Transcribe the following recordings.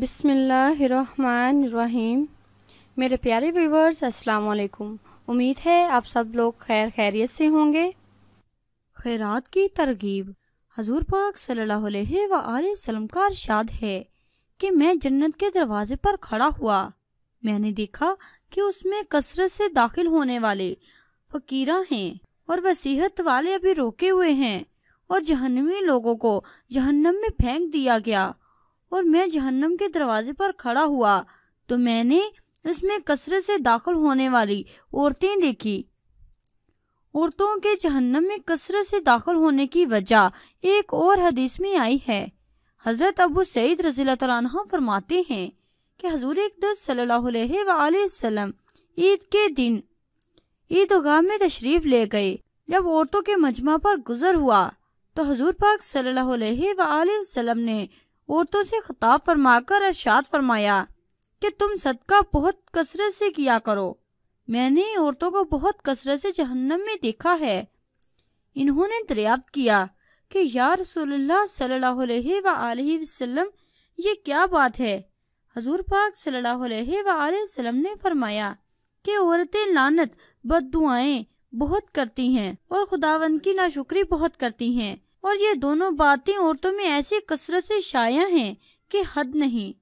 बिसमीम मेरे प्यारे व्यूवर्स अस्सलाम वालेकुम उम्मीद है आप सब लोग खैर खैरियत से होंगे खैरात की तरगीब हजूर पाक सल्लल्लाहु अलैहि वसल्लम का अरशाद है कि मैं जन्नत के दरवाजे पर खड़ा हुआ मैंने देखा कि उसमें कसरत से दाखिल होने वाले फकीरा हैं और वसीहत वाले अभी रोके हुए हैं और जहन्नमी लोगों को जहन्नम में फेंक दिया गया और मैं जहन्नम के दरवाजे पर खड़ा हुआ तो मैंने उसमें कसरत से दाखिल होने वाली औरतें देखी औरतों के जहन्नम में कसरत से दाखिल होने की वजह एक और हदीस में आई है हज़रत अबू सईद रजील तह फरमाते हैं कि हजूर सल्लाम ईद के दिन ईदगाह में तशरीफ़ ले गए जब औरतों के मजमा पर गुजर हुआ तो हजूर पाक सल्लाम ने औरतों से फरमा फरमाकर अरशाद फरमाया कि तुम सदका बहुत कसरत से किया करो मैंने औरतों को बहुत कसरत से जहन्नम में देखा है इन्होंने दरियाफ्त किया कि या सल्लल्लाहु अलैहि वसल्लम ये क्या बात है हजूर पाक सल्लल्लाहु अलैहि वसल्लम ने फरमाया कि औरतें लानत बद दुआएं बहुत करती हैं और खुदावंद की नाशुक्री बहुत करती हैं और ये दोनों बातें औरतों में ऐसी कसरत से शाया हैं कि हद नहीं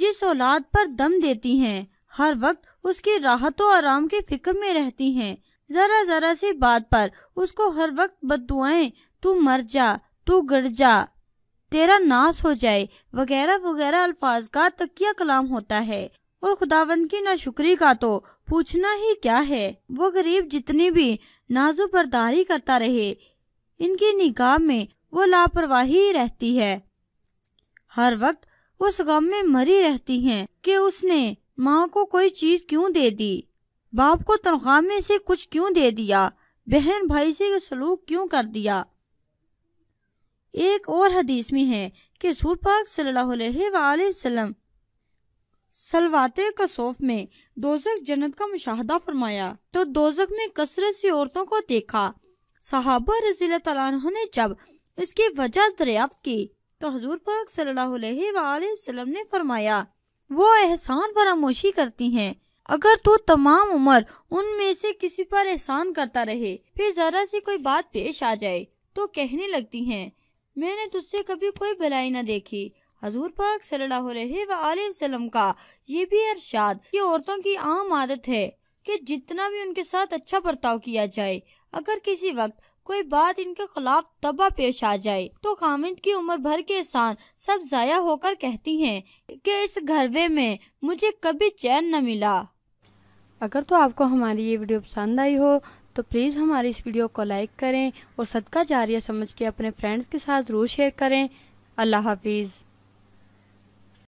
जिस औलाद पर दम देती हैं हर वक्त उसकी राहत और आराम की फिक्र में रहती हैं जरा जरा सी बात पर उसको हर वक्त बद तू मर जा तू गड़ जा तेरा नाश हो जाए वगैरह वगैरह अल्फाज का तकिया कलाम होता है और खुदावंद की नाशुक्री का तो पूछना ही क्या है वो गरीब जितनी भी नाजुबरदारी बरदारी करता रहे इनकी निकाह में वो लापरवाही रहती है हर वक्त उस गम में मरी रहती हैं कि उसने माँ को कोई चीज़ क्यों दे दी बाप को तनख्वाह में से कुछ क्यों दे दिया बहन भाई से सलूक क्यों कर दिया एक और हदीस में है कि रसूल पाक सल्लल्लाहु अलैहि वसल्लम सलवात कसोफ में दोजक जन्नत का मुशाहदा फरमाया तो दोजक में कसरत से औरतों को देखा साहबा रजी ने जब इसकी वजह दरियाफ्त की तो हजूर पाक सल्लाम ने फरमाया वो एहसान फरामोशी करती हैं अगर तू तो तमाम उम्र उनमें से किसी पर एहसान करता रहे फिर जरा सी कोई बात पेश आ जाए तो कहने लगती हैं मैंने तुझसे कभी कोई भलाई न देखी हजूर पाक सल्लाम का ये भी अरशाद की औरतों की आम आदत है कि जितना भी उनके साथ अच्छा बर्ताव किया जाए अगर किसी वक्त कोई बात इनके खिलाफ तबाह पेश आ जाए तो खामिद की उम्र भर के एहसान सब ज़ाया होकर कहती हैं कि इस घरवे में मुझे कभी चैन न मिला अगर तो आपको हमारी ये वीडियो पसंद आई हो तो प्लीज़ हमारी इस वीडियो को लाइक करें और सदका जारिया समझ के अपने फ्रेंड्स के साथ ज़रूर शेयर करें अल्लाह हाफिज़